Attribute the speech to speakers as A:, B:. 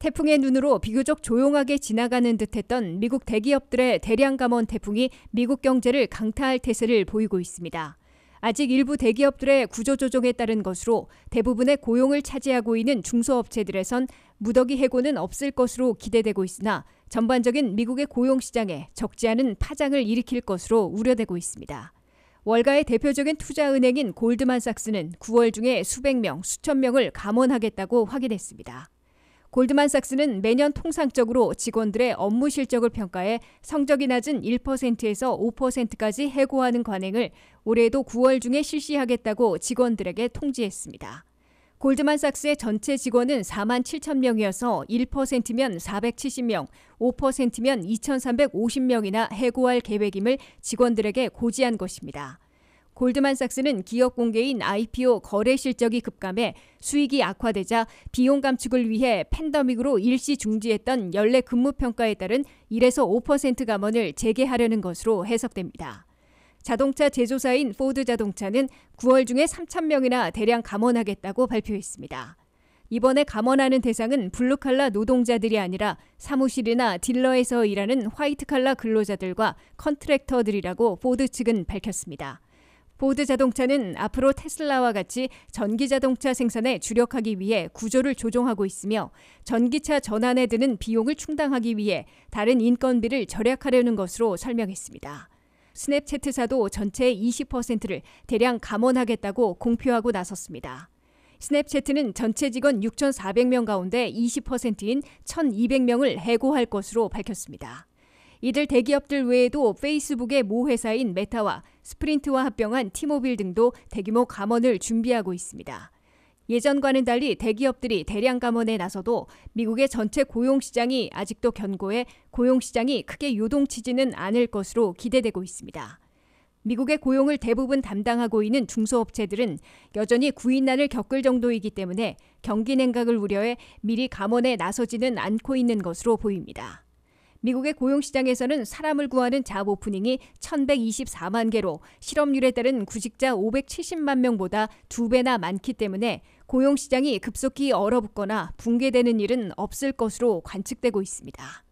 A: 태풍의 눈으로 비교적 조용하게 지나가는 듯했던 미국 대기업들의 대량 감원 태풍이 미국 경제를 강타할 태세를 보이고 있습니다. 아직 일부 대기업들의 구조조정에 따른 것으로 대부분의 고용을 차지하고 있는 중소업체들에선 무더기 해고는 없을 것으로 기대되고 있으나 전반적인 미국의 고용시장에 적지 않은 파장을 일으킬 것으로 우려되고 있습니다. 월가의 대표적인 투자은행인 골드만삭스는 9월 중에 수백 명, 수천 명을 감원하겠다고 확인했습니다. 골드만삭스는 매년 통상적으로 직원들의 업무 실적을 평가해 성적이 낮은 1%에서 5%까지 해고하는 관행을 올해도 9월 중에 실시하겠다고 직원들에게 통지했습니다. 골드만삭스의 전체 직원은 4만 7천 명이어서 1%면 470명, 5%면 2,350명이나 해고할 계획임을 직원들에게 고지한 것입니다. 골드만삭스는 기업 공개인 IPO 거래 실적이 급감해 수익이 악화되자 비용 감축을 위해 팬더믹으로 일시 중지했던 연례 근무 평가에 따른 1에서 5% 감원을 재개하려는 것으로 해석됩니다. 자동차 제조사인 포드 자동차는 9월 중에 3천 명이나 대량 감원하겠다고 발표했습니다. 이번에 감원하는 대상은 블루칼라 노동자들이 아니라 사무실이나 딜러에서 일하는 화이트칼라 근로자들과 컨트랙터들이라고 포드 측은 밝혔습니다. 포드 자동차는 앞으로 테슬라와 같이 전기 자동차 생산에 주력하기 위해 구조를 조정하고 있으며 전기차 전환에 드는 비용을 충당하기 위해 다른 인건비를 절약하려는 것으로 설명했습니다. 스냅챗사도 전체의 20%를 대량 감원하겠다고 공표하고 나섰습니다. 스냅챗은 전체 직원 6,400명 가운데 20%인 1,200명을 해고할 것으로 밝혔습니다. 이들 대기업들 외에도 페이스북의 모 회사인 메타와 스프린트와 합병한 티모빌 등도 대규모 감원을 준비하고 있습니다. 예전과는 달리 대기업들이 대량 감원에 나서도 미국의 전체 고용 시장이 아직도 견고해 고용 시장이 크게 요동치지는 않을 것으로 기대되고 있습니다. 미국의 고용을 대부분 담당하고 있는 중소업체들은 여전히 구인난을 겪을 정도이기 때문에 경기 냉각을 우려해 미리 감원에 나서지는 않고 있는 것으로 보입니다. 미국의 고용시장에서는 사람을 구하는 잡 오프닝이 1,124만 개로 실업률에 따른 구직자 570만 명보다 두 배나 많기 때문에 고용시장이 급속히 얼어붙거나 붕괴되는 일은 없을 것으로 관측되고 있습니다.